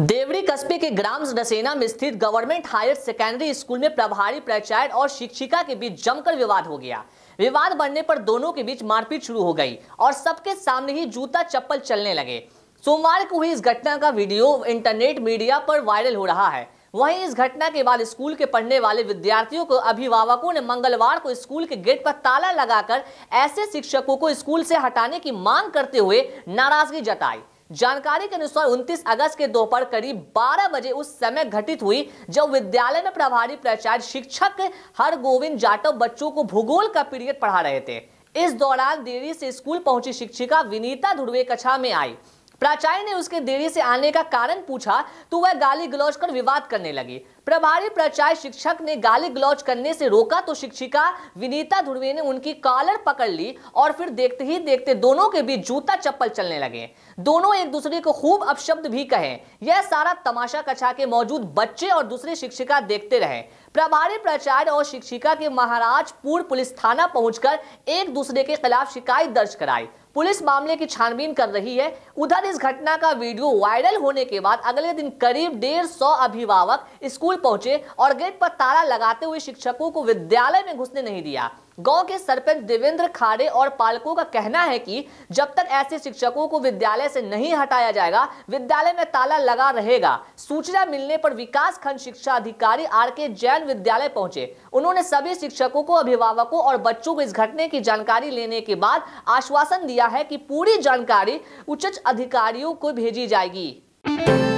देवरी कस्बे के ग्राम डसेना में स्थित गवर्नमेंट हायर सेकेंडरी स्कूल में प्रभारी प्राचार्य और शिक्षिका के बीच जमकर विवाद हो गया विवाद बढ़ने पर दोनों के बीच मारपीट शुरू हो गई और सबके सामने ही जूता चप्पल चलने लगे सोमवार को हुई इस घटना का वीडियो इंटरनेट मीडिया पर वायरल हो रहा है वहीं इस घटना के बाद स्कूल के पढ़ने वाले विद्यार्थियों को अभिभावकों ने मंगलवार को स्कूल के गेट पर ताला लगाकर ऐसे शिक्षकों को स्कूल से हटाने की मांग करते हुए नाराजगी जताई जानकारी के अनुसार 29 अगस्त के दोपहर करीब 12 बजे उस समय घटित हुई जब विद्यालय में प्रभारी प्राचार्य शिक्षक हरगोविंद जाटव बच्चों को भूगोल का पीरियड पढ़ा रहे थे इस दौरान देरी से स्कूल पहुंची शिक्षिका विनीता ध्रुवे कक्षा में आई प्राचार्य ने उसके देरी से आने का कारण पूछा तो वह गाली गलौज कर विवाद करने लगी प्रभारी प्राचार्य शिक्षक ने गाली गलौज करने से रोका तो शिक्षिका विनीता ध्रुवे ने उनकी कॉलर पकड़ ली और फिर देखते ही देखते दोनों के बीच जूता चप्पल चलने लगे दोनों एक दूसरे को खूब अपशब्द भी कहे यह सारा तमाशा कछा के मौजूद बच्चे और दूसरे शिक्षिका देखते रहे प्रभारी प्राचार्य और शिक्षिका के महाराजपुर पुलिस थाना पहुंचकर एक दूसरे के खिलाफ शिकायत दर्ज कराई पुलिस मामले की छानबीन कर रही है उधर इस घटना का वीडियो वायरल होने के बाद अगले दिन करीब डेढ़ सौ अभिभावक स्कूल पहुंचे और गेट पर ताला लगाते हुए शिक्षकों को विद्यालय में घुसने नहीं दिया गांव के सरपंच देवेंद्र खाड़े और पालकों का कहना है कि जब तक ऐसे शिक्षकों को विद्यालय से नहीं हटाया जाएगा विद्यालय में ताला लगा रहेगा सूचना मिलने पर विकास खंड शिक्षा अधिकारी आर के जैन विद्यालय पहुंचे उन्होंने सभी शिक्षकों को अभिभावकों और बच्चों को इस घटने की जानकारी लेने के बाद आश्वासन दिया है की पूरी जानकारी उचित अधिकारियों को भेजी जाएगी